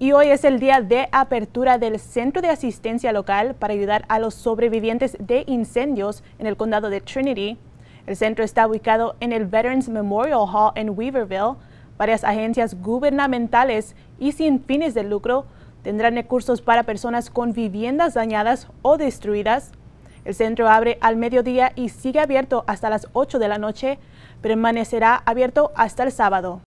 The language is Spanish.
Y hoy es el día de apertura del Centro de Asistencia Local para ayudar a los sobrevivientes de incendios en el condado de Trinity. El centro está ubicado en el Veterans Memorial Hall en Weaverville. Varias agencias gubernamentales y sin fines de lucro tendrán recursos para personas con viviendas dañadas o destruidas. El centro abre al mediodía y sigue abierto hasta las 8 de la noche, permanecerá abierto hasta el sábado.